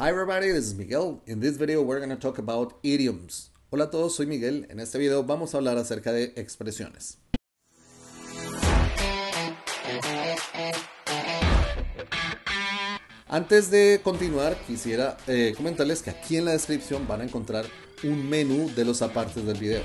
Hi Miguel. In this talk about Hola a todos, soy Miguel. En este video vamos a hablar acerca de expresiones. Antes de continuar, quisiera eh, comentarles que aquí en la descripción van a encontrar un menú de los apartes del video.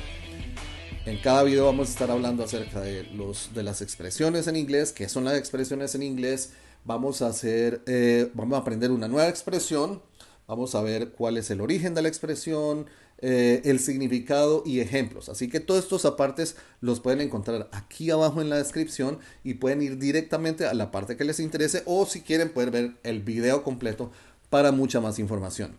En cada video vamos a estar hablando acerca de, los, de las expresiones en inglés, qué son las expresiones en inglés, Vamos a hacer, eh, vamos a aprender una nueva expresión. Vamos a ver cuál es el origen de la expresión, eh, el significado y ejemplos. Así que todos estos apartes los pueden encontrar aquí abajo en la descripción y pueden ir directamente a la parte que les interese o si quieren poder ver el video completo para mucha más información.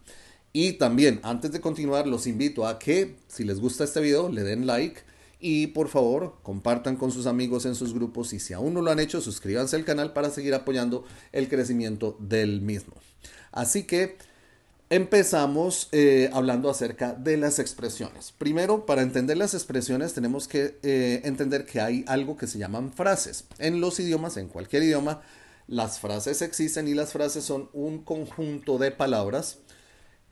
Y también, antes de continuar, los invito a que si les gusta este video, le den like y por favor, compartan con sus amigos en sus grupos y si aún no lo han hecho, suscríbanse al canal para seguir apoyando el crecimiento del mismo. Así que empezamos eh, hablando acerca de las expresiones. Primero, para entender las expresiones tenemos que eh, entender que hay algo que se llaman frases. En los idiomas, en cualquier idioma, las frases existen y las frases son un conjunto de palabras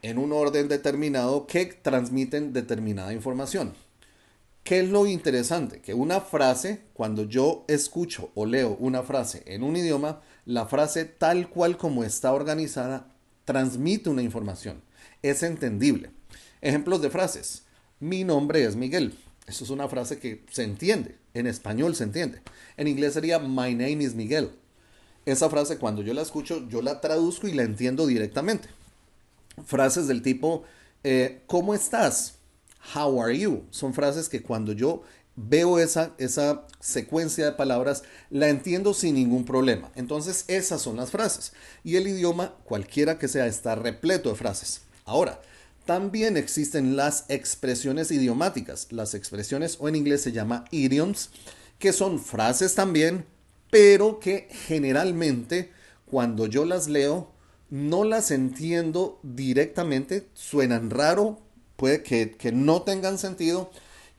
en un orden determinado que transmiten determinada información. ¿Qué es lo interesante? Que una frase, cuando yo escucho o leo una frase en un idioma, la frase tal cual como está organizada transmite una información. Es entendible. Ejemplos de frases. Mi nombre es Miguel. Eso es una frase que se entiende. En español se entiende. En inglés sería My name is Miguel. Esa frase cuando yo la escucho, yo la traduzco y la entiendo directamente. Frases del tipo, eh, ¿cómo estás? How are you? Son frases que cuando yo veo esa, esa secuencia de palabras, la entiendo sin ningún problema. Entonces, esas son las frases. Y el idioma, cualquiera que sea, está repleto de frases. Ahora, también existen las expresiones idiomáticas. Las expresiones, o en inglés se llama idioms, que son frases también, pero que generalmente cuando yo las leo, no las entiendo directamente, suenan raro, puede que, no tengan sentido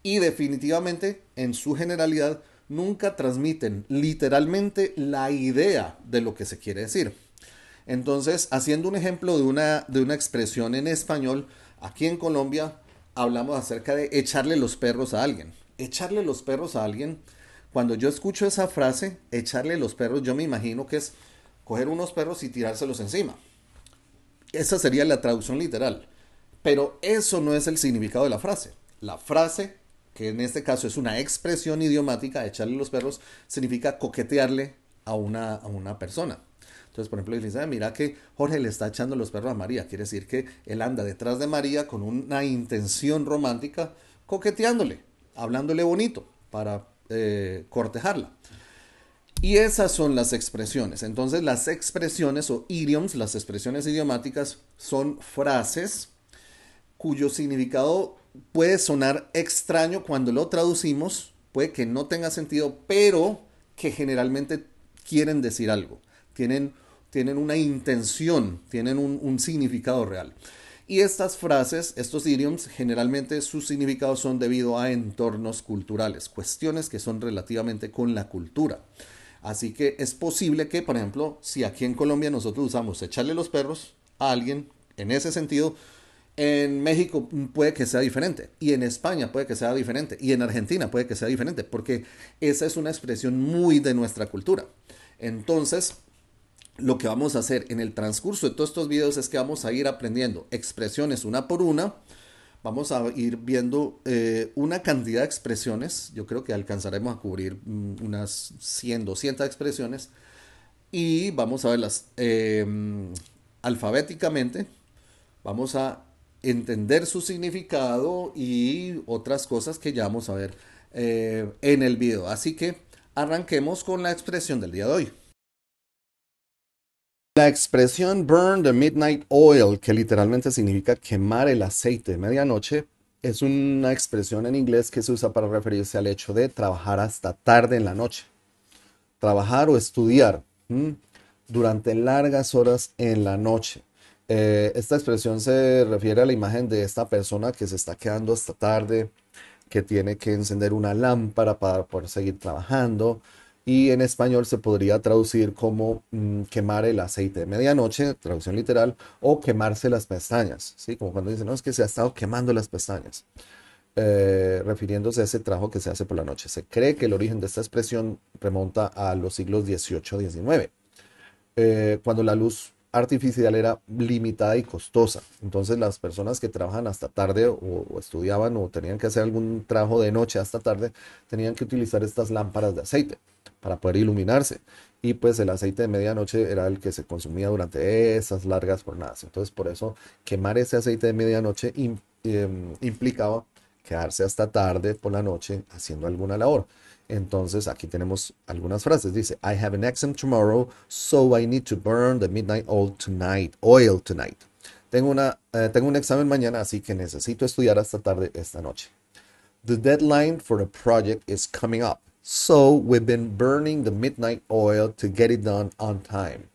y definitivamente en su generalidad nunca transmiten literalmente la idea de lo que se quiere decir. Entonces, haciendo un ejemplo de una, de una expresión en español, aquí en Colombia hablamos acerca de echarle los perros a alguien. Echarle los perros a alguien, cuando yo escucho esa frase, echarle los perros, yo me imagino que es coger unos perros y tirárselos encima. Esa sería la traducción literal. Pero eso no es el significado de la frase. La frase, que en este caso es una expresión idiomática, echarle los perros, significa coquetearle a una, a una persona. Entonces, por ejemplo, dice, ah, mira que Jorge le está echando los perros a María. Quiere decir que él anda detrás de María con una intención romántica, coqueteándole, hablándole bonito para eh, cortejarla. Y esas son las expresiones. Entonces, las expresiones o idioms, las expresiones idiomáticas, son frases cuyo significado puede sonar extraño cuando lo traducimos, puede que no tenga sentido, pero que generalmente quieren decir algo, tienen, tienen una intención, tienen un, un significado real. Y estas frases, estos idioms, generalmente sus significados son debido a entornos culturales, cuestiones que son relativamente con la cultura. Así que es posible que, por ejemplo, si aquí en Colombia nosotros usamos echarle los perros a alguien, en ese sentido, en México puede que sea diferente, y en España puede que sea diferente, y en Argentina puede que sea diferente, porque esa es una expresión muy de nuestra cultura. Entonces, lo que vamos a hacer en el transcurso de todos estos videos es que vamos a ir aprendiendo expresiones una por una. Vamos a ir viendo eh, una cantidad de expresiones. Yo creo que alcanzaremos a cubrir mm, unas 100, 200 expresiones. Y vamos a verlas eh, mm, alfabéticamente. Vamos a entender su significado y otras cosas que ya vamos a ver eh, en el video. Así que arranquemos con la expresión del día de hoy. La expresión burn the midnight oil, que literalmente significa quemar el aceite de medianoche, es una expresión en inglés que se usa para referirse al hecho de trabajar hasta tarde en la noche. Trabajar o estudiar durante largas horas en la noche. Eh, esta expresión se refiere a la imagen de esta persona que se está quedando hasta tarde, que tiene que encender una lámpara para poder seguir trabajando. Y en español se podría traducir como mm, quemar el aceite de medianoche, traducción literal, o quemarse las pestañas, ¿sí? Como cuando dicen, no, es que se ha estado quemando las pestañas, eh, refiriéndose a ese trabajo que se hace por la noche. Se cree que el origen de esta expresión remonta a los siglos XVIII-XIX, eh, cuando la luz artificial era limitada y costosa. Entonces las personas que trabajan hasta tarde o, estudiaban o tenían que hacer algún trabajo de noche hasta tarde, tenían que utilizar estas lámparas de aceite para poder iluminarse. Y pues el aceite de medianoche era el que se consumía durante esas largas jornadas. Entonces por eso quemar ese aceite de medianoche em, implicaba quedarse hasta tarde por la noche haciendo alguna labor. Entonces aquí tenemos algunas frases. Dice, I have an exam tomorrow, so I need to burn the midnight oil tonight. Oil tonight. Tengo, una, eh, tengo un examen mañana, así que necesito estudiar hasta tarde esta noche. The deadline for the project is coming up, so we've been burning the midnight oil to get it done on time.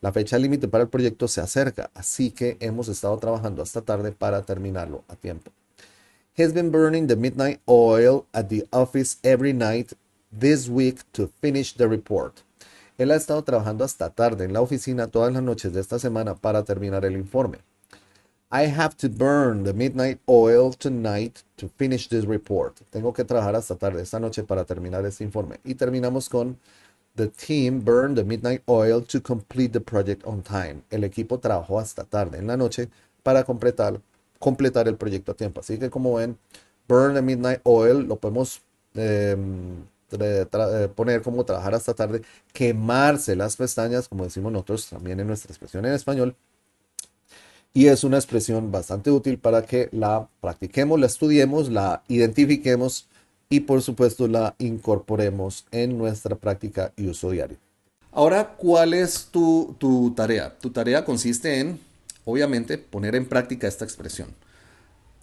La fecha límite para el proyecto se acerca, así que hemos estado trabajando hasta tarde para terminarlo a tiempo has been burning the midnight oil at the office every night this week to finish the report. Él ha estado trabajando hasta tarde en la oficina todas las noches de esta semana para terminar el informe. I have to burn the midnight oil tonight to finish this report. Tengo que trabajar hasta tarde esta noche para terminar este informe. Y terminamos con The team burned the midnight oil to complete the project on time. El equipo trabajó hasta tarde en la noche para completar completar el proyecto a tiempo. Así que como ven, Burn the Midnight Oil lo podemos eh, eh, poner como trabajar hasta tarde, quemarse las pestañas, como decimos nosotros también en nuestra expresión en español. Y es una expresión bastante útil para que la practiquemos, la estudiemos, la identifiquemos y por supuesto la incorporemos en nuestra práctica y uso diario. Ahora, ¿cuál es tu tarea? Tu tarea consiste en obviamente, poner en práctica esta expresión.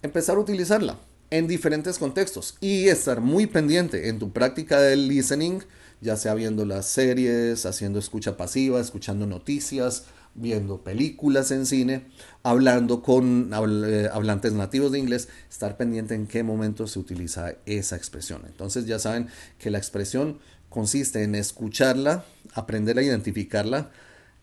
Empezar a utilizarla en diferentes contextos y estar muy pendiente en tu práctica del listening, ya sea viendo las series, haciendo escucha pasiva, escuchando noticias, viendo películas en cine, hablando con eh, hablantes nativos de inglés, estar pendiente en qué momento se utiliza esa expresión. Entonces ya saben que la expresión consiste en escucharla, aprender a identificarla,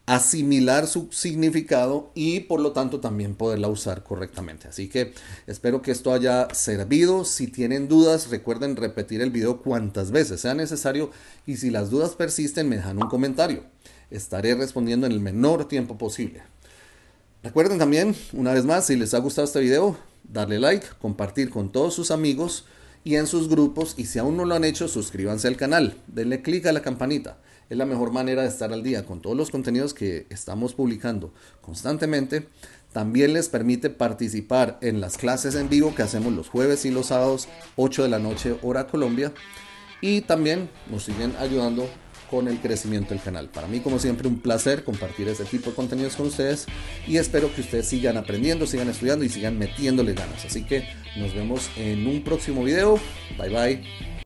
asimilar su significado y por lo tanto también poderla usar correctamente. Así que espero que esto haya servido. Si tienen dudas, recuerden repetir el video cuantas veces sea necesario y si las dudas persisten, me dejan un comentario. Estaré respondiendo en el menor tiempo posible. Recuerden también, una vez más, si les ha gustado este video, darle like, compartir con todos sus amigos y en sus grupos y si aún no lo han hecho, suscríbanse al canal, denle clic a la campanita es la mejor manera de estar al día con todos los contenidos que estamos publicando constantemente. También les permite participar en las clases en vivo que hacemos los jueves y los sábados, 8 de la noche, hora Colombia. Y también nos siguen ayudando con el crecimiento del canal. Para mí, como siempre, un placer compartir este tipo de contenidos con ustedes y espero que ustedes sigan aprendiendo, sigan estudiando y sigan metiéndole ganas. Así que nos vemos en un próximo video. Bye bye.